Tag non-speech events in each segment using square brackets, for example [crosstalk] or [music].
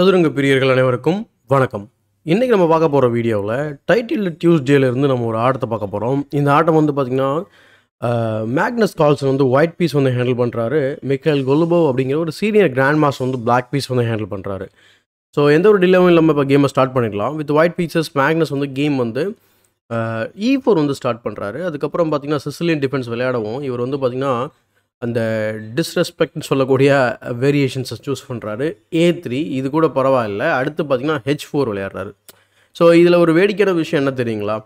சதுரங்க பிரியர்கள் அனைவருக்கும் வணக்கம் இன்றைக்கி நம்ம பார்க்க போகிற வீடியோவில் டைட்டில் டியூஸ்டேலேருந்து நம்ம ஒரு ஆட்டத்தை பார்க்க போகிறோம் இந்த ஆட்டம் வந்து பார்த்திங்கன்னா மேக்னஸ் கால்சன் வந்து ஒயிட் பீஸ் வந்து ஹேண்டில் பண்ணுறாரு மிக்கேல் கொலுபோ அப்படிங்கிற ஒரு சீனியர் கிராண்ட் மாஸ் வந்து பிளாக் பீஸ் வந்து ஹேண்டில் பண்ணுறாரு ஸோ எந்த ஒரு டிலேவும் இல்லாமல் இப்போ கேமை ஸ்டார்ட் பண்ணிடலாம் வித் ஒயிட் பீச்சஸ் மேக்னஸ் வந்து கேம் வந்து ஈ ஃபோர் e வந்து ஸ்டார்ட் பண்ணுறாரு அதுக்கப்புறம் பார்த்திங்கன்னா சிசிலியன் டிஃபென்ஸ் விளையாடவும் இவர் வந்து பார்த்திங்கன்னா அந்த டிஸ்ரெஸ்பெக்ட்னு சொல்லக்கூடிய வேரியேஷன்ஸை சூஸ் பண்ணுறாரு ஏ த்ரீ இது கூட பரவாயில்ல அடுத்து பார்த்திங்கன்னா ஹெச் ஃபோர் விளையாடுறாரு ஸோ இதில் ஒரு வேடிக்கையான விஷயம் என்ன தெரியுங்களா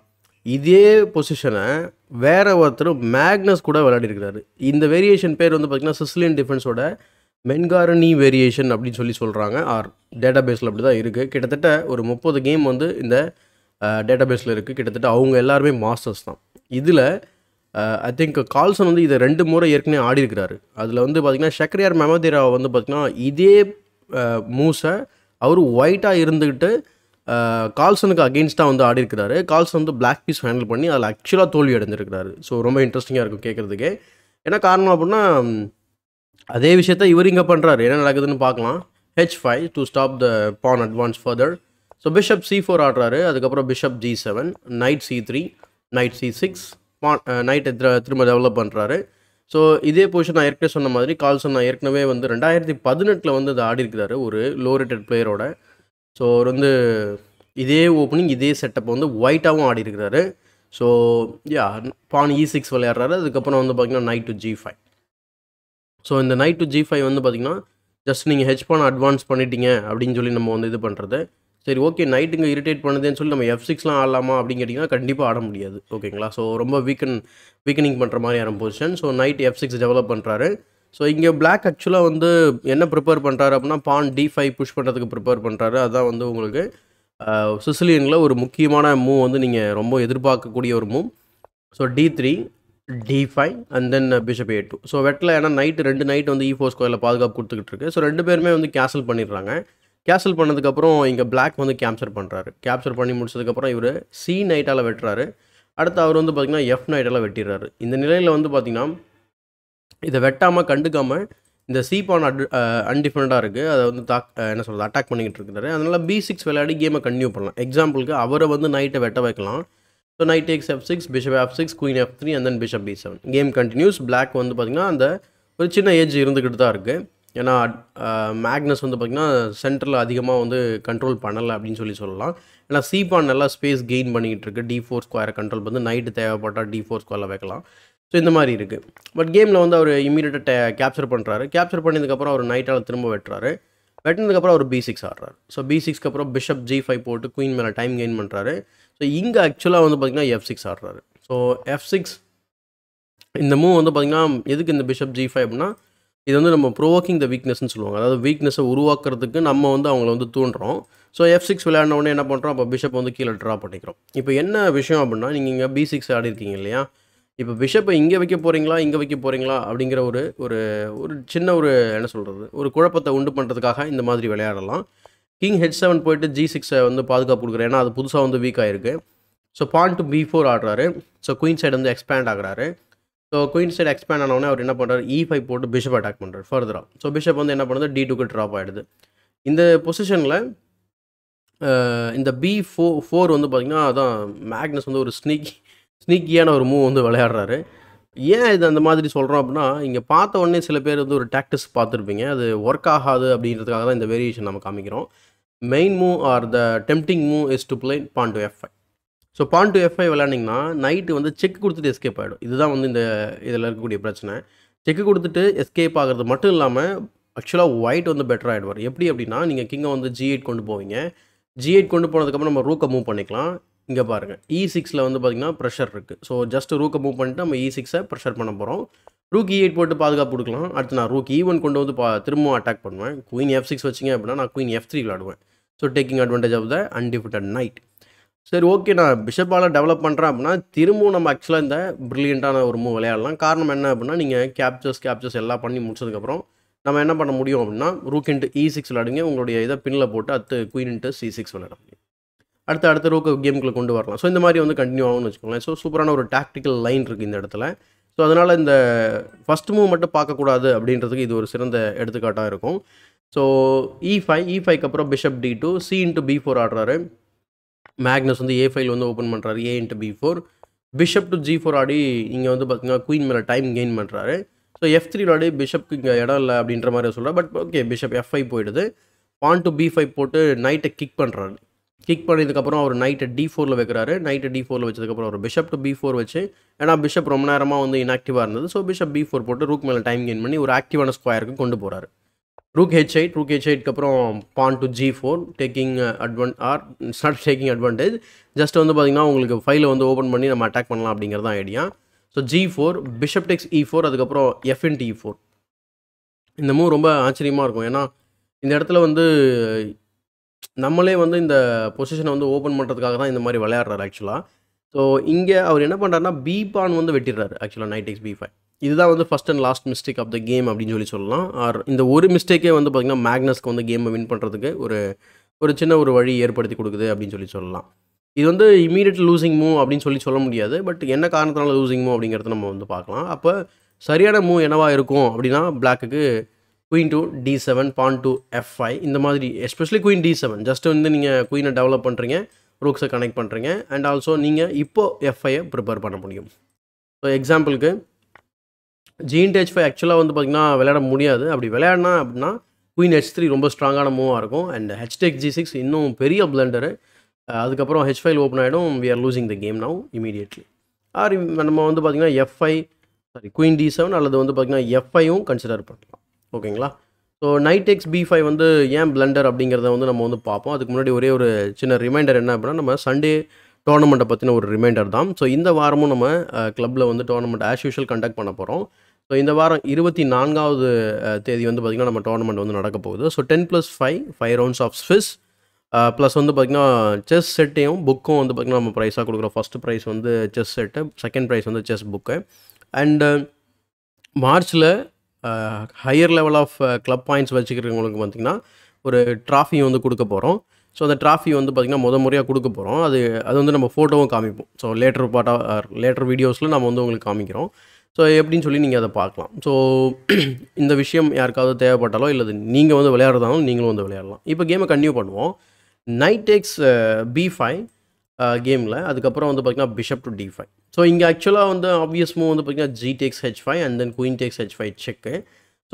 இதே பொசிஷனை வேறு ஒருத்தர் மேக்னஸ் கூட விளையாடிருக்கிறாரு இந்த வேரியேஷன் பேர் வந்து பார்த்திங்கன்னா சிஸ்லியன் டிஃபென்ஸோட மென்காரணி வேரியேஷன் அப்படின்னு சொல்லி சொல்கிறாங்க ஆர் டேட்டா பேஸில் அப்படி தான் இருக்குது கிட்டத்தட்ட ஒரு முப்பது கேம் வந்து இந்த டேட்டா பேஸில் இருக்குது கிட்டத்தட்ட அவங்க எல்லாருமே மாஸ்டர்ஸ் தான் இதில் ஐ திங்க் கால்சன் வந்து இதை ரெண்டு முறை ஏற்கனவே ஆடி இருக்கிறாரு அதில் வந்து பார்த்திங்கன்னா ஷக்ரியார் மெமதிராவை வந்து பார்த்திங்கன்னா இதே மூஸை அவர் ஒயிட்டாக இருந்துக்கிட்டு கால்சனுக்கு அகெயின்ஸ்டாக வந்து ஆடி இருக்கிறாரு கால்சன் வந்து பிளாக் பீஸ் ஹேண்டில் பண்ணி அதில் ஆக்சுவலாக தோல்வி அடைஞ்சிருக்கிறாரு ஸோ ரொம்ப இன்ட்ரெஸ்டிங்காக இருக்கும் கேட்குறதுக்கு என்ன காரணம் அப்படின்னா அதே விஷயத்த இவர் இங்கே பண்ணுறாரு என்ன நடக்குதுன்னு பார்க்கலாம் h five to stop the pawn advance further so bishop c four ஆடுறாரு அதுக்கப்புறம் bishop g seven knight c three knight c six knight திரும்ப டெவலப் பண்ணுறாரு ஸோ இதே பொசிஷன் நான் ஏற்கனவே சொன்ன மாதிரி கால்சன் நான் ஏற்கனவே வந்து ரெண்டாயிரத்தி பதினெட்டில் வந்து அதை ஆடி இருக்கிறாரு ஒரு லோ ரேட்டட் பிளேயரோட ஸோ அவர் வந்து இதே ஓப்பனிங் இதே செட்டப் வந்து ஒயிட்டாகவும் ஆடி இருக்கிறாரு so ya pawn e e six விளையாடுறாரு அதுக்கப்புறம் வந்து பார்த்திங்கன்னா knight to g five so இந்த நைட் டு ஜி ஃபைவ் வந்து பார்த்திங்கன்னா ஜஸ்ட் நீங்கள் ஹெச் பான் அட்வான்ஸ் பண்ணிட்டீங்க அப்படின்னு சொல்லி நம்ம வந்து இது பண்ணுறது சரி ஓகே நைட்டு இங்கே இரிட்டேட் பண்ணுதுன்னு சொல்லி நம்ம எஃப் சிக்ஸ்லாம் ஆடலாமா அப்படின்னு கேட்டிங்கன்னா கண்டிப்பாக ஆட முடியாது ஓகேங்களா ஸோ ரொம்ப வீக்கன் வீக்கனிங் பண்ணுற மாதிரியான position so knight f six develop பண்ணுறாரு ஸோ இங்கே பிளாக் ஆக்சுவலாக வந்து என்ன ப்ரிப்பேர் பண்ணுறாரு அப்படின்னா பான் டி ஃபைவ் புஷ் பண்ணுறதுக்கு ப்ரிப்பேர் பண்ணுறாரு அதுதான் வந்து உங்களுக்கு சிசிலியனில் ஒரு முக்கியமான மூவ் வந்து நீங்கள் ரொம்ப எதிர்பார்க்கக்கூடிய ஒரு move so d three d five and then bishop a two so வெட்டில் ஏன்னா நைட்டு ரெண்டு நைட் வந்து இ ஃபோர் ஸ்கோயில் பாதுகாப்பு கொடுத்துக்கிட்டு இருக்கு ஸோ ரெண்டு பேருமே வந்து கேன்சல் பண்ணிடுறாங்க கேன்சல் பண்ணதுக்கப்புறம் இங்கே பிளாக் வந்து கேப்சர் பண்ணுறாரு கேப்சர் பண்ணி முடிச்சதுக்கப்புறம் இவர் சி நைட்டால் வெட்டுறாரு அடுத்து அவர் வந்து பார்த்திங்கன்னா எஃப் நைட்டால் வெட்டிடுறாரு இந்த நிலையில் வந்து பார்த்திங்கன்னா இதை வெட்டாமல் கண்டுக்காமல் இந்த சீப்பான் அட் அன்டிஃபரெண்ட்டாக இருக்குது அதை வந்து தாக் என்ன சொல்கிறது அட்டாக் பண்ணிக்கிட்டு இருக்கிறாரு அதனால் பி சிக்ஸ் விளையாடி கேமை கண்டினியூ பண்ணலாம் எக்ஸாம்பிளுக்கு அவரை வந்து நைட்டை வெட்ட வைக்கலாம் so knight x f six bishop f six queen f three and then bishop b seven game continues black வந்து பார்த்திங்கன்னா அந்த ஒரு சின்ன ஏஜ் இருந்துக்கிட்டு தான் இருக்குது ஏன்னா மேக்னஸ் வந்து பார்த்திங்கன்னா சென்டரில் அதிகமாக வந்து கண்ட்ரோல் பண்ணலை அப்படின்னு சொல்லி சொல்லலாம் ஏன்னா சிபான் நல்லா ஸ்பேஸ் கெயின் பண்ணிக்கிட்டு இருக்குது டி ஃபோர் ஸ்கொயரை கண்ட்ரோல் பண்ணி நைட்டு தேவைப்பட்டால் டி ஃபோர் ஸ்கொயரில் வைக்கலாம் ஸோ இந்த மாதிரி இருக்குது பட் கேமில் வந்து அவர் இமீடியட்டாக டே கேப்சர் பண்ணுறாரு கேப்சர் பண்ணதுக்கப்புறம் அவர் நைட்டால் திரும்ப வெட்டுறாரு வெட்டினதுக்கப்புறம் அவர் பி சிக்ஸ் ஆடுறாரு ஸோ பி சிக்ஸ்க்கு அப்புறம் பிஷப் ஜி ஃபைவ் போட்டு குயின் மேலே டைம் கெயின் பண்ணுறாரு ஸோ இங்கே ஆக்சுவலாக வந்து பார்த்திங்கன்னா எஃப் சிக்ஸ் ஆடுறாரு ஸோ எஃப் சிக்ஸ் இந்த மூவ் வந்து பார்த்திங்கன்னா எதுக்கு இந்த பிஷப் ஜி ஃபைவ் அப்படின்னா இது வந்து நம்ம ப்ரோவோக்கிங் த வீக்னஸ்னு சொல்லுவாங்க அதாவது வீக்னஸை உருவாக்குறதுக்கு நம்ம வந்து அவங்கள வந்து தூண்டுறோம் ஸோ எஃப் சிக்ஸ் விளையாடினோடனே என்ன பண்ணுறோம் அப்போ பிஷப் வந்து கீழே ட்ரா பண்ணிக்கிறோம் இப்போ என்ன விஷயம் அப்படின்னா நீங்கள் இங்கே பி சிக்ஸ் ஆடி இருக்கீங்க இல்லையா இப்போ பிஷப்பை இங்கே வைக்க போகிறீங்களா இங்கே வைக்க போகிறீங்களா அப்படிங்கிற ஒரு ஒரு ஒரு சின்ன ஒரு என்ன சொல்கிறது ஒரு குழப்பத்தை உண்டு பண்ணுறதுக்காக இந்த மாதிரி விளையாடலாம் கிங் ஹெச் செவன் போயிட்டு ஜி சிக்ஸை வந்து பாதுகாப்பு கொடுக்குறேன் ஏன்னா அது புதுசாக வந்து வீக் ஆகிருக்கு so pawn to b four ஆடுறாரு ஸோ குயின் சைடு வந்து எக்ஸ்பேண்ட் ஆகுறாரு ஸோ குயின் சைட் எக்ஸ்பேண்ட் ஆனவொடனே அவர் என்ன பண்ணுறாரு இ e ஃபைவ் போட்டு பிஷப் அட்டாக் பண்ணுறாரு ஃபர்தராக ஸோ பிஷப் வந்து என்ன பண்ணுறது டி டூக்கு ட்ராப் ஆகிடுது இந்த பொசிஷனில் இந்த பி ஃபோ ஃபோர் வந்து பார்த்திங்கன்னா அதான் மேக்னஸ் வந்து ஒரு ஸ்னீக்கி ஸ்னீக்கியான ஒரு மூவ் வந்து விளையாடுறாரு ஏன் இது அந்த மாதிரி சொல்கிறோம் அப்படின்னா இங்கே பார்த்த உடனே சில பேர் வந்து ஒரு டாக்டிஸ் பார்த்துருப்பீங்க அது ஒர்க் ஆகாது அப்படின்றதுக்காக தான் இந்த வேரியேஷன் நம்ம காமிக்கிறோம் main move or the tempting move is to play pawn to f five so pawn to எஃப்ஐ விளாண்டிங்கன்னா நைட்டு வந்து செக் கொடுத்துட்டு எஸ்கேப் ஆகிடும் இதுதான் வந்து இந்த இதில் இருக்கக்கூடிய பிரச்சனை செக் கொடுத்துட்டு எஸ்கேப் ஆகிறது மட்டும் இல்லாமல் ஆக்சுவலாக ஒயிட் வந்து பெட்டர் ஆகிடுவார் எப்படி அப்படின்னா நீங்கள் கிங்கை வந்து ஜி எயிட் கொண்டு போவீங்க ஜி எயிட் கொண்டு போனதுக்கப்புறம் நம்ம ரூக்கை மூவ் பண்ணிக்கலாம் இங்கே பாருங்கள் இ e சிக்ஸில் வந்து பார்த்திங்கன்னா ப்ரெஷர் இருக்குது ஸோ ஜஸ்ட் ரூக்கை மூவ் பண்ணிட்டு நம்ம இ சிக்ஸை ப்ரெஷர் பண்ண போகிறோம் ரூக் இ எயிட் போட்டு பாதுகாப்பு கொடுக்கலாம் அடுத்து நான் ரூக் இ ஒன் கொண்டு வந்து பா திரும்பவும் அட்டாக் பண்ணுவேன் குயின் எஃப் சிக்ஸ் வச்சிங்க அப்படின்னா நான் குயின் எஃப் த்ரீ விளாடுவேன் so taking advantage of the undefended knight சரி ஓகே நான் பிஷப்பால் டெவலப் பண்ணுறேன் அப்படின்னா திரும்பவும் நம்ம ஆக்சுவலாக இந்த ப்ரில்லியண்ட்டான ஒரு மூவ் விளையாடலாம் காரணம் என்ன அப்படின்னா நீங்கள் கேப்சர்ஸ் கேப்சர்ஸ் எல்லாம் பண்ணி முடிச்சதுக்கப்புறம் நம்ம என்ன பண்ண முடியும் அப்படின்னா ரூக் இன்ட்டு இ சிக்ஸ் விளையாடுங்க உங்களுடைய இதை பின்னில் போட்டு அடுத்து குயின் இன்ட்டு சி சிக்ஸ் விளையாட முடியும் அடுத்த அடுத்த ரூக்கு கேமுக்குள்ளே கொண்டு வரலாம் ஸோ இந்த மாதிரி வந்து கண்டினியூ ஆகும்னு வச்சுக்கோங்களேன் ஸோ சூப்பரான ஒரு டாக்டிக்கல் லைன் இருக்குது இந்த இடத்துல ஸோ அதனால் இந்த ஃபஸ்ட் மூவ் மட்டும் பார்க்கக்கூடாது அப்படின்றதுக்கு இது ஒரு சிறந்த எடுத்துக்காட்டாக இருக்கும் ஸோ இ ஃபைவ் இ ஃபைவ்க்கு அப்புறம் bishop d two c into b four ஆடுறாரு மேக்னஸ் வந்து ஏ ஃபைல் வந்து ஓப்பன் பண்ணுறாரு a into b four bishop to g four ஆடி இங்கே வந்து பார்த்தீங்கன்னா குயின் மேலே டைம் கெயின் பண்ணுறாரு ஸோ எஃப் த்ரீ ஆடி பிஷப்க்கு இங்கே இடம் இல்லை அப்படின்ற மாதிரி சொல்கிறார் but okay bishop f five போயிடுது பான் டு பி ஃபைவ் போட்டு நைட்டை கிக் பண்ணுறாரு கிக் பண்ணதுக்கப்புறம் அவர் நைட்டை டி ஃபோரில் வைக்கிறாரு நைட்டை டி ஃபோரில் வச்சதுக்கப்புறம் அவர் பிஷப் டு பி ஃபோர் வச்சு ஏன்னா பிஷப் ரொம்ப நேரமாக வந்து இன்ஆக்டிவாக இருந்தது ஸோ பிஷப் பி ஃபோர் போட்டு ரூக் மேலே டைம் கெயின் பண்ணி ஒரு ஆக்டிவான ஸ்கொயருக்கு கொண்டு போகிறாரு rook h eight rook h எயிட்க்கு அப்புறம் pawn to g four taking advan or start taking advantage just வந்து பார்த்திங்கன்னா உங்களுக்கு ஃபைலை வந்து ஓப்பன் பண்ணி நம்ம அட்டாக் பண்ணலாம் அப்படிங்கிறது தான் idea so g four bishop takes e four அதுக்கப்புறம் எஃப்என் டி ஃபோர் இந்த மூவ் ரொம்ப ஆச்சரியமாக இருக்கும் ஏன்னா இந்த இடத்துல வந்து நம்மளே வந்து இந்த பொசிஷனை வந்து ஓப்பன் பண்ணுறதுக்காக தான் இந்த மாதிரி விளையாடுறாரு ஆக்சுவலாக ஸோ இங்கே அவர் என்ன பண்ணுறாருனா பி பான் வந்து வெட்டிடுறாரு ஆக்சுவலாக நைட் எக்ஸ் பி ஃபைவ் இதுதான் வந்து first and last mistake of the game அப்படின்னு சொல்லி சொல்லலாம் ஆர் இந்த ஒரு மிஸ்டேக்கே வந்து பார்த்திங்கன்னா மேக்னஸ்க்கு வந்து கேமை வின் பண்ணுறதுக்கு ஒரு ஒரு சின்ன ஒரு வழி ஏற்படுத்தி கொடுக்குது அப்படின்னு சொல்லி சொல்லலாம் இது வந்து இமீடியட் லூசிங் மூவ் அப்படின்னு சொல்லி சொல்ல முடியாது பட் என்ன காரணத்தினால லூசிங் மூவ் அப்படிங்கிறத நம்ம வந்து பார்க்கலாம் அப்போ சரியான மூவ் என்னவாக இருக்கும் அப்படின்னா பிளாக்குக்கு queen to d seven pawn to f five இந்த மாதிரி especially queen d seven just வந்து நீங்கள் குயினை டெவலப் பண்ணுறீங்க ரூக்ஸை கனெக்ட் பண்ணுறீங்க அண்ட் ஆல்சோ நீங்கள் இப்போது எஃப்ஐயை ப்ரிப்பேர் பண்ண முடியும் ஸோ எக்ஸாம்பிளுக்கு ஜீன் டேஜ் ஃபைவ் ஆக்சுவலாக வந்து பார்த்திங்கன்னா விளையாட முடியாது அப்படி விளையாடினா அப்படின்னா குயின் ஹெச் த்ரீ ரொம்ப ஸ்ட்ராங்கான மூவாக இருக்கும் அண்ட் ஹெச்டெக் ஜி சிக்ஸ் இன்னும் பெரிய பிளண்டரு அதுக்கப்புறம் ஹெச் ஃபைவ் ஓப்பன் ஆகிடும் we are losing the game now immediately or நம்ம வந்து பார்த்திங்கன்னா எஃப்ஐ சாரி குயின் டி செவன் அல்லது வந்து பார்த்திங்கன்னா எஃப்ஐயும் கன்சிடர் பண்ணலாம் ஓகேங்களா so knight x b five வந்து ஏன் பிளண்டர் அப்படிங்கிறத வந்து நம்ம வந்து பார்ப்போம் அதுக்கு முன்னாடி ஒரே ஒரு சின்ன ரிமைண்டர் என்ன அப்படின்னா நம்ம சண்டே டோர்னமெண்ட்டை பற்றின ஒரு ரிமைண்டர் தான் ஸோ இந்த வாரமும் நம்ம கிளப்பில் வந்து டோர்னமெண்ட் ஆஸ் யூஷுவல் கண்டக்ட் பண்ண போகிறோம் ஸோ இந்த வாரம் இருபத்தி நான்காவது தேதி வந்து பார்த்திங்கன்னா நம்ம டோர்னமெண்ட் வந்து நடக்க போகுது so ten plus five five rounds of Swiss plus வந்து பார்த்திங்கன்னா செஸ் செட்டையும் புக்கும் வந்து பார்த்திங்கன்னா நம்ம ப்ரைஸாக கொடுக்குறோம் ஃபஸ்ட்டு ப்ரைஸ் வந்து செஸ் செட்டு செகண்ட் ப்ரைஸ் வந்து செஸ் புக்கு அண்டு மார்ச்சில் higher level of club points வச்சுக்கிறவங்களுக்கு பார்த்திங்கன்னா ஒரு ட்ராஃபியும் வந்து கொடுக்க போகிறோம் ஸோ அந்த ட்ராஃபி வந்து பார்த்திங்கன்னா முத முறையாக கொடுக்க போகிறோம் அது அது வந்து நம்ம ஃபோட்டோவும் காமிப்போம் ஸோ லேட்டர் பாட்டாக லேட்டர் வீடியோஸில் நம்ம வந்து உங்களுக்கு காமிக்கிறோம் ஸோ எப்படின்னு சொல்லி நீங்கள் அதை பார்க்கலாம் ஸோ [clears throat] இந்த விஷயம் யாருக்காவது தேவைப்பட்டாலோ இல்லை நீங்கள் வந்து விளையாடுறதாலும் நீங்களும் வந்து விளையாடலாம் இப்போ கேமை கண்டினியூ பண்ணுவோம் நைட் டேக்ஸ் பி ஃபைவ் கேமில் அதுக்கப்புறம் வந்து பார்த்திங்கன்னா bishop to d five so இங்கே ஆக்சுவலாக வந்து ஆப்வியஸ் மூவ் வந்து பார்த்திங்கன்னா g takes h five and then queen takes h five check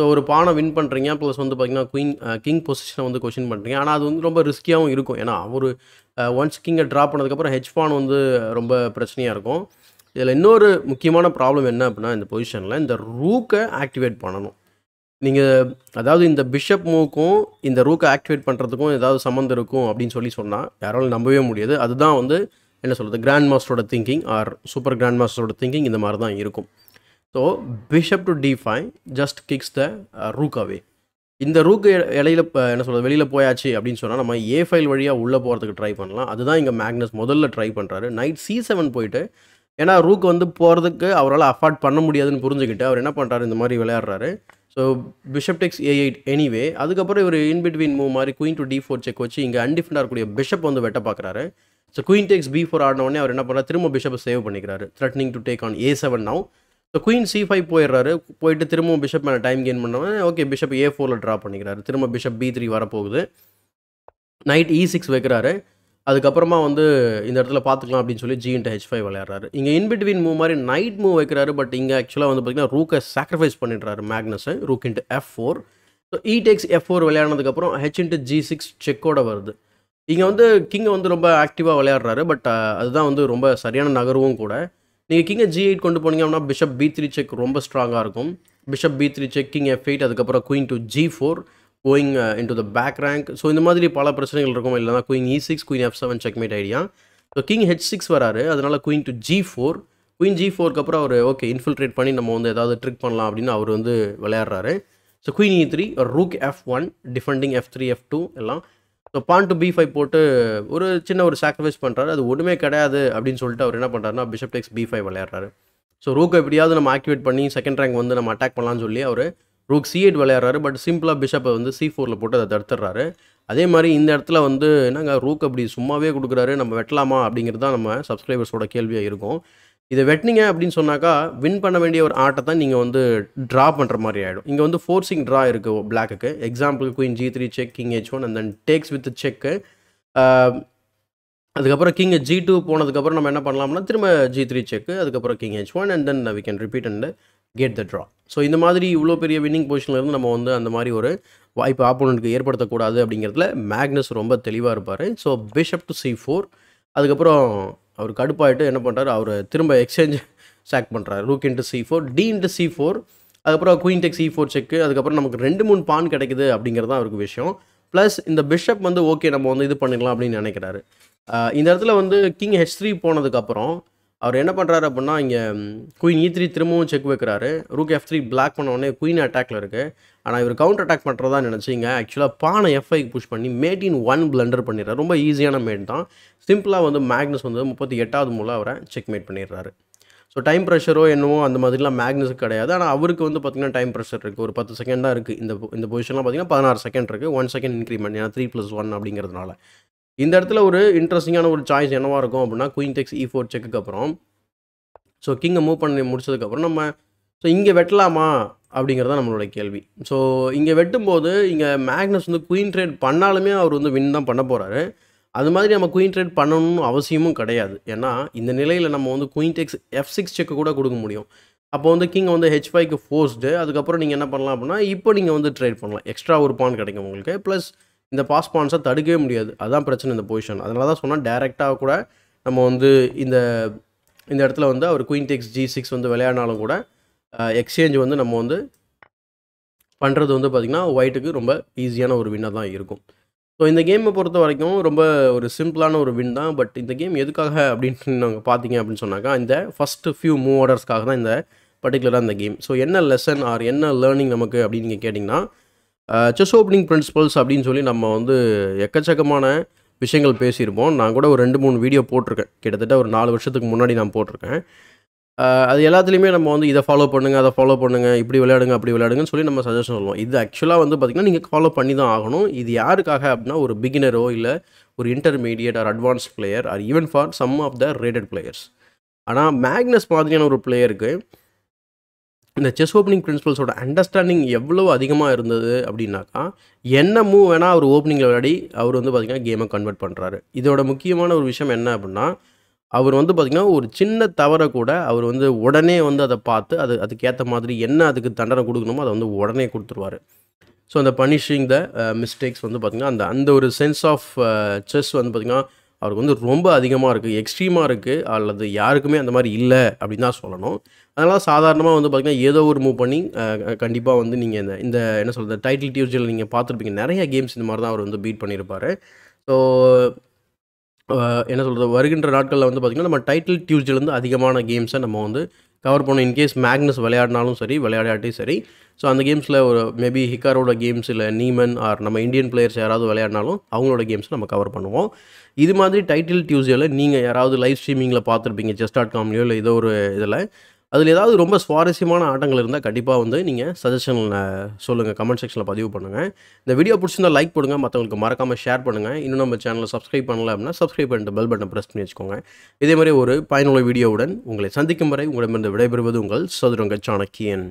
so ஒரு பானை வின் பண்ணுறீங்க ப்ளஸ் வந்து பார்த்திங்கன்னா குயின் கிங் பொசிஷனை வந்து கொஷின் பண்ணுறீங்க ஆனால் அது வந்து ரொம்ப ரிஸ்கியாகவும் இருக்கும் ஏன்னா ஒரு ஒன்ஸ் கிங்கை ட்ரா பண்ணதுக்கப்புறம் ஹெச் பான் வந்து ரொம்ப பிரச்சனையாக இருக்கும் இதில் இன்னொரு முக்கியமான ப்ராப்ளம் என்ன அப்படின்னா இந்த பொசிஷனில் இந்த ரூக்கை ஆக்டிவேட் பண்ணணும் நீங்கள் அதாவது இந்த பிஷப் மூவுக்கும் இந்த ரூக்கை ஆக்டிவேட் பண்ணுறதுக்கும் ஏதாவது சம்மந்தம் இருக்கும் அப்படின்னு சொல்லி சொன்னால் யாராலும் நம்பவே முடியாது அதுதான் வந்து என்ன சொல்கிறது கிராண்ட் மாஸ்டரோட திங்கிங் ஆர் சூப்பர் கிராண்ட் மாஸ்டரோட திங்கிங் இந்த மாதிரி தான் இருக்கும் so bishop to d five just kicks the rook away இந்த ரூக்கு இடையில இப்போ என்ன சொல்கிறது வெளியில் போயாச்சு அப்படின்னு சொன்னால் நம்ம ஏ ஃபைல் வழியாக உள்ளே போகிறதுக்கு ட்ரை பண்ணலாம் அதுதான் இங்கே மேக்னஸ் முதல்ல ட்ரை பண்ணுறாரு நைட் சி செவன் போயிட்டு ஏன்னா ரூக் வந்து போகிறதுக்கு அவரால் அஃபார்ட் பண்ண முடியாதுன்னு புரிஞ்சுக்கிட்டு அவர் என்ன பண்ணுறாரு இந்த மாதிரி விளையாடுறாரு so bishop takes a eight anyway அதுக்கப்புறம் இவர் இன்பிட்வீன் மூவ் மாதிரி queen to d four check வச்சு இங்கே அன்டிஃபெண்டாக இருக்கக்கூடிய பிஷப் வந்து வெட்ட பார்க்குறாரு so queen takes b four ஆடினோடனே அவர் என்ன பண்ணுறாரு திரும்ப பிஷப்பை சேவ் பண்ணிக்கிறாரு threatening to take on a seven now so queen c five போயிடுறாரு போயிட்டு திரும்பவும் பிஷப் மேலே டைம் கெயின் பண்ணுவேன் ஓகே பிஷப் ஏ ஃபோரில் ட்ரா பண்ணிக்கிறாரு திரும்ப பிஷப் பி த்ரீ வரப்போகுது நைட் இ சிக்ஸ் வைக்கிறாரு அதுக்கப்புறமா வந்து இந்த இடத்துல பார்த்துக்கலாம் அப்படின்னு சொல்லி ஜி இன்ட்டு ஹெச் ஃபைவ் விளையாடுறாரு இங்கே இன்பிட்வீன் மூவ் மாதிரி நைட் மூவ் வைக்கிறாரு பட் இங்கே ஆக்சுவலாக வந்து பார்த்திங்கன்னா ரூக்கை சாக்ரிஃபைஸ் பண்ணிடுறாரு மேக்னஸை rook into f four so e takes f four விளையாடினதுக்கப்புறம் ஹெச் இன்ட்டு ஜி சிக்ஸ் செக்கோட வருது இங்கே வந்து கிங்கை வந்து ரொம்ப ஆக்டிவாக விளையாடுறாரு பட் அதுதான் வந்து ரொம்ப சரியான நகர்வும் கூட நீங்கள் கிங்கை ஜி எயிட் கொண்டு போனீங்க அப்படின்னா பிஷப் பி த்ரீ செக் ரொம்ப ஸ்ட்ராங்காக இருக்கும் bishop b three check king f eight அதுக்கப்புறம் queen to g four going in to the back rank so இந்த மாதிரி பல பிரச்சனைகள் இருக்கும் இல்லைனா queen e six queen f seven mate idea so king h six வராரு அதனால் queen to g four queen g ஃபோருக்கு அப்புறம் அவர் ஓகே இன்ஃபில்ட்ரேட் பண்ணி நம்ம வந்து ஏதாவது ட்ரிக் பண்ணலாம் அப்படின்னு அவர் வந்து விளையாடுறாரு so queen e three rook f one defending f three f two எல்லாம் so pawn to b five போட்டு ஒரு சின்ன ஒரு சாக்ரிஃபைஸ் பண்ணுறாரு அது ஒன்றுமே கிடையாது அப்படின்னு சொல்லிட்டு அவர் என்ன பண்ணுறாருனா பிஷப் டெக்ஸ் பி ஃபைவ் விளையாடுறாரு ஸோ ரூக் எப்படியாவது நம்ம ஆக்டிவேட் பண்ணி செகண்ட் ரேங்க் வந்து நம்ம அட்டாக் பண்ணலாம்னு சொல்லி அவர் ரூக் சி எயிட் விளையாடுறாரு பட் சிம்பிளாக பிஷப்பை வந்து சி ஃபோரில் போட்டு அதை தடுத்துடுறாரு அதே மாதிரி இந்த இடத்துல வந்து என்னங்க ரூக் அப்படி சும்மாவே கொடுக்குறாரு நம்ம வெட்டலாமா அப்படிங்கிறது தான் நம்ம சப்ஸ்கிரைபர்ஸோட கேள்வியாக இருக்கும் இதை வெட்டினீங்க அப்படின்னு சொன்னாக்கா வின் பண்ண வேண்டிய ஒரு தான் நீங்கள் வந்து ட்ரா பண்ணுற மாதிரி ஆகிடும் இங்கே வந்து ஃபோர்ஸிங் ட்ரா இருக்குது பிளாக்கு example queen g three check king h one and then takes with check அதுக்கப்புறம் கிங் ஜி டூ போனதுக்கப்புறம் நம்ம என்ன பண்ணலாம்னா திரும்ப ஜி த்ரீ செக்கு அதுக்கப்புறம் king h one and then we can repeat and get the draw so இந்த மாதிரி இவ்வளோ பெரிய வின்னிங் பொசிஷனில் இருந்து நம்ம வந்து அந்த மாதிரி ஒரு வாய்ப்பு ஆப்போனண்ட்டுக்கு ஏற்படுத்தக்கூடாது அப்படிங்கிறதுல மேக்னஸ் ரொம்ப தெளிவாக இருப்பார் so bishop to c four அதுக்கப்புறம் அவர் கடுப்பாயிட்டு என்ன பண்ணுறாரு அவர் திரும்ப எக்ஸ்சேஞ்ச் சேக் பண்ணுறாரு rook into c four d into c four அதுக்கப்புறம் queen take c four check அதுக்கப்புறம் நமக்கு ரெண்டு மூணு பான் கிடைக்குது அப்படிங்கிறது தான் அவருக்கு விஷயம் ப்ளஸ் இந்த பிஷப் வந்து ஓகே நம்ம வந்து இது பண்ணிடலாம் அப்படின்னு நினைக்கிறாரு இந்த இடத்துல வந்து கிங் ஹெச் த்ரீ போனதுக்கப்புறம் அவர் என்ன பண்ணுறாரு அப்படின்னா இங்கே குயின் இ த்ரீ திரும்பவும் செக் வைக்கிறாரு ரூக் எஃப் த்ரீ பிளாக் பண்ண உடனே குயின் அட்டாக்ல இருக்குது ஆனால் இவர் கவுண்டர் அட்டாக் பண்ணுறதா நினச்சிங்க ஆக்சுவலாக பானை எஃப்ஐ புஷ் பண்ணி மேட்டின் ஒன் பிளண்டர் பண்ணிடுறாரு ரொம்ப ஈஸியான மேட் தான் சிம்பிளாக வந்து மேக்னஸ் வந்து முப்பத்தி எட்டாவது மூலம் அவரை செக் மேட் பண்ணிடுறாரு ஸோ டைம் ப்ரெஷரோ என்னவோ அந்த மாதிரிலாம் மேக்னஸுக்கு கிடையாது ஆனால் அவருக்கு வந்து பார்த்திங்கன்னா டைம் ப்ரெஷர் இருக்குது ஒரு பத்து செகண்ட் தான் இருக்குது இந்த இந்த பொசிஷன்லாம் பார்த்திங்கன்னா பதினாறு செகண்ட் இருக்குது ஒன் செகண்ட் இன்க்ரிமெண்ட் ஏன்னா த்ரீ ப்ளஸ் ஒன் அப்படிங்கிறதுனால இந்த இடத்துல ஒரு இன்ட்ரெஸ்டிங்கான ஒரு சாய்ஸ் என்னவாக இருக்கும் அப்படின்னா குயின் டெக்ஸ் இ ஃபோர் செக்குக்கு அப்புறம் ஸோ கிங்கை மூவ் பண்ணி முடிச்சதுக்கப்புறம் நம்ம ஸோ இங்கே வெட்டலாமா அப்படிங்கிறது தான் நம்மளோட கேள்வி ஸோ இங்கே வெட்டும்போது இங்கே மேக்னஸ் வந்து குயின் ட்ரேட் பண்ணாலுமே அவர் வந்து வின் தான் பண்ண போகிறாரு அது மாதிரி நம்ம குயின் ட்ரேட் பண்ணணும்னு அவசியமும் கிடையாது ஏன்னா இந்த நிலையில் நம்ம வந்து queen takes f six check கூட கொடுக்க முடியும் அப்போ வந்து கிங் வந்து ஹெச் ஃபைவ்க்கு ஃபோர்ஸ்டு அதுக்கப்புறம் நீங்கள் என்ன பண்ணலாம் அப்படின்னா இப்போ நீங்கள் வந்து ட்ரேட் பண்ணலாம் எக்ஸ்ட்ரா ஒரு பான் கிடைக்கும் உங்களுக்கு ப்ளஸ் இந்த பாஸ் பான்ஸை தடுக்கவே முடியாது அதுதான் பிரச்சனை இந்த பொசிஷன் அதனால தான் சொன்னால் டேரெக்டாக கூட நம்ம வந்து இந்த இந்த இடத்துல வந்து அவர் குயின் டெக்ஸ் ஜி சிக்ஸ் வந்து விளையாடினாலும் கூட எக்ஸ்சேஞ்ச் வந்து நம்ம வந்து பண்ணுறது வந்து பார்த்திங்கன்னா ஒயிட்டுக்கு ரொம்ப ஈஸியான ஒரு வின்னாக தான் இருக்கும் ஸோ இந்த கேமை பொறுத்த வரைக்கும் ரொம்ப ஒரு சிம்பிளான ஒரு வின் தான் பட் இந்த கேம் எதுக்காக அப்படின்னு [laughs] நாங்கள் பார்த்தீங்க அப்படின்னு சொன்னாக்கா இந்த ஃபஸ்ட்டு ஃபியூ மூவ் ஆர்டர்ஸ்க்காக தான் இந்த பர்டிகுலராக இந்த கேம் ஸோ என்ன லெசன் ஆர் என்ன லேர்னிங் நமக்கு அப்படின்னு நீங்கள் கேட்டிங்கன்னா செஸ் ஓப்பனிங் பிரின்சிபல்ஸ் அப்படின்னு சொல்லி நம்ம வந்து எக்கச்சக்கமான விஷயங்கள் பேசியிருப்போம் நான் கூட ஒரு ரெண்டு மூணு வீடியோ போட்டிருக்கேன் கிட்டத்தட்ட ஒரு நாலு வருஷத்துக்கு முன்னாடி நான் போட்டிருக்கேன் அது எல்லாத்துலேயுமே நம்ம வந்து இதை ஃபாலோ பண்ணுங்கள் அதை ஃபாலோ பண்ணுங்கள் இப்படி விளையாடுங்க அப்படி விளையாடுங்கன்னு சொல்லி நம்ம சஜஷன் சொல்லுவோம் இது ஆக்சுவலாக வந்து பார்த்திங்கன்னா நீங்கள் ஃபாலோ பண்ணி தான் ஆகணும் இது யாருக்காக அப்படின்னா ஒரு பிகினரோ இல்லை ஒரு intermediate or advanced player or even for some of the rated players ஆனால் மேக்னஸ் மாதிரியான ஒரு பிளேயருக்கு இந்த செஸ் ஓப்பனிங் பிரின்சிபல்ஸோட அண்டர்ஸ்டாண்டிங் எவ்வளோ அதிகமாக இருந்தது அப்படின்னாக்கா என்ன மூவ் வேணால் அவர் ஓப்பனிங்கில் விளையாடி அவர் வந்து பார்த்திங்கன்னா கேமை கன்வெர்ட் பண்ணுறாரு இதோட முக்கியமான ஒரு விஷயம் என்ன அப்படின்னா அவர் வந்து பார்த்திங்கன்னா ஒரு சின்ன தவறை கூட அவர் வந்து உடனே வந்து அதை பார்த்து அது அதுக்கேற்ற மாதிரி என்ன அதுக்கு தண்டனை கொடுக்கணுமோ அதை வந்து உடனே கொடுத்துருவார் ஸோ அந்த பனிஷிங் த மிஸ்டேக்ஸ் வந்து பார்த்திங்கன்னா அந்த அந்த ஒரு சென்ஸ் ஆஃப் செஸ் வந்து பார்த்திங்கன்னா அவருக்கு வந்து ரொம்ப அதிகமாக இருக்குது எக்ஸ்ட்ரீமாக இருக்குது அல்லது யாருக்குமே அந்த மாதிரி இல்லை அப்படின்னு தான் சொல்லணும் அதனால் சாதாரணமாக வந்து பார்த்திங்கன்னா ஏதோ ஒரு மூவ் பண்ணி கண்டிப்பாக வந்து நீங்கள் இந்த இந்த என்ன சொல்கிறது டைட்டில் டியூஸில் நீங்கள் பார்த்துருப்பீங்க நிறைய கேம்ஸ் இந்த மாதிரி தான் அவர் வந்து பீட் பண்ணியிருப்பார் ஸோ என்ன சொல்கிறது வருகின்ற நாட்களில் வந்து பார்த்திங்கன்னா நம்ம டைட்டில் டியூஸ்டேலேருந்து அதிகமான கேம்ஸை நம்ம வந்து கவர் பண்ணோம் இன்கேஸ் மேக்னஸ் விளையாடினாலும் சரி விளையாடாட்டி சரி ஸோ அந்த கேம்ஸில் ஒரு மேபி ஹிக்காரோட கேம்ஸ் இல்லை நீமன் ஆர் நம்ம இந்தியன் பிளேயர்ஸ் யாராவது விளையாடினாலும் அவங்களோட கேம்ஸ் நம்ம கவர் பண்ணுவோம் இது மாதிரி டைட்டில் டியூஸ்டேல நீங்கள் யாராவது லைவ் ஸ்ட்ரீமிங்கில் பார்த்துருப்பீங்க ஜஸ்ட் டாட் காம்லையோ இல்லை ஏதோ ஒரு இதில் அதில் ஏதாவது ரொம்ப சுவாரஸ்யமான ஆட்டங்கள் இருந்தால் கண்டிப்பாக வந்து நீங்கள் சஜஷனில் சொல்லுங்கள் கமெண்ட் செக்ஷனில் பதிவு பண்ணுங்கள் இந்த வீடியோ பிடிச்சிருந்தால் லைக் போடுங்க மற்றவங்களுக்கு மறக்காமல் ஷேர் பண்ணுங்கள் இன்னும் நம்ம சேனலை சப்ஸ்கிரைப் பண்ணல அப்படின்னா சப்ஸ்கிரைப் பண்ணிட்டு பெல் பட்டனை ப்ரெஸ் பண்ணி வச்சுக்கோங்க இதே மாதிரி ஒரு பயனுள்ள வீடியோவுடன் உங்களை சந்திக்கும் வரை உங்களிடமிருந்து விடைபெறுவது உங்கள் சதுரங்க சாணக்கியன்